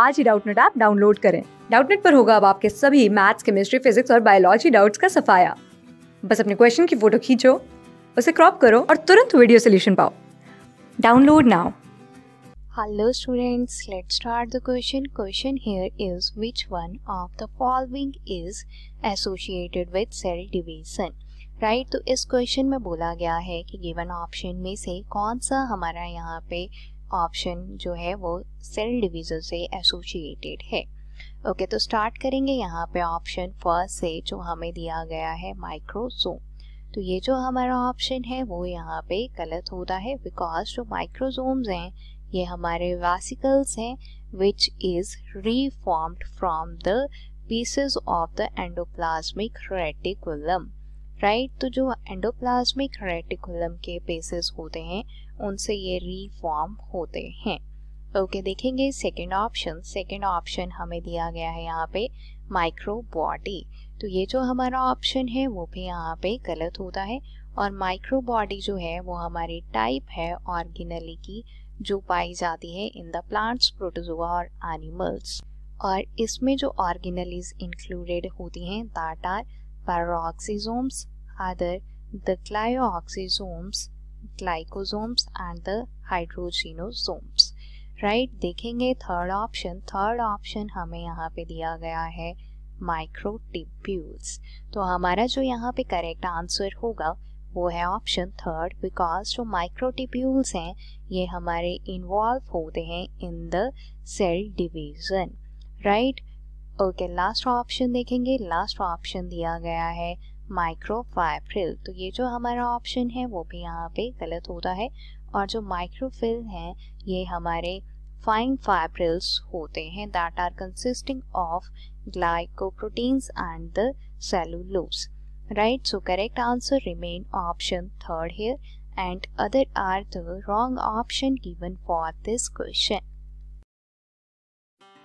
आज ही Doubtnet app download करें डाउटनेट पर होगा अब आपके सभी मैथ्स केमिस्ट्री फिजिक्स और बायोलॉजी डाउट्स का सफाया बस अपने क्वेश्चन की फोटो खींचो उसे क्रॉप करो और तुरंत वीडियो सोल्यूशन पाओ download now hello students let's start the question question here is which one of the following is associated with cell division right तो इस क्वेश्चन में बोला गया है कि गिवन ऑप्शन में से कौन सा हमारा यहाँ पे ऑप्शन जो है वो सेल डिवीज़न से एसोशिएटेड है ओके okay, तो स्टार्ट करेंगे यहाँ पे ऑप्शन फर्स्ट से जो हमें दिया गया है माइक्रोसोम तो ये जो हमारा ऑप्शन है वो यहाँ पे गलत होता है बिकॉज जो माइक्रोसोम्स हैं ये हमारे वासिकल्स हैं which is reformed from the pieces of the endoplasmic reticulum right right? तो जो एंडोप्लाज्मिक रेटिकुलम के बेसिस होते हैं उनसे ये रीफॉर्म होते हैं ओके okay, देखेंगे सेकेंड ऑप्शन सेकेंड ऑप्शन हमें दिया गया है यहाँ पे माइक्रोबॉडी तो ये जो हमारा ऑप्शन है वो भी यहाँ पे गलत होता है और माइक्रोबॉडी जो है वो हमारी टाइप है ऑर्गेनली की जो पाई जाती है इन द प्लांट्स प्रोटोजोआ और एनिमल्स और इसमें जो ऑर्गेनलीज इंक्लूडेड होती हैं that are peroxisomes other the glyoxysomes glycosomes and the hydrogenosomes right right? देखेंगे थर्ड ऑप्शन थर्ड ऑप्शन हमें यहाँ पे दिया गया है माइक्रोटिब्यूल्स तो हमारा जो यहाँ पे करेक्ट आंसर होगा वो है ऑप्शन थर्ड बिकॉज जो माइक्रोटिब्यूल्स हैं ये हमारे इन्वॉल्व होते हैं in the cell division right okay last option देखेंगे लास्ट ऑप्शन दिया गया है माइक्रो फाइब्रिल तो ये जो हमारा ऑप्शन है वो भी यहाँ पे गलत होता है और जो माइक्रोफिल हैं ये हमारे फाइन फाइब्रिल्स होते हैं that are consisting of glycoproteins and the cellulose right so correct answer remain option third here and other are the wrong option given for this question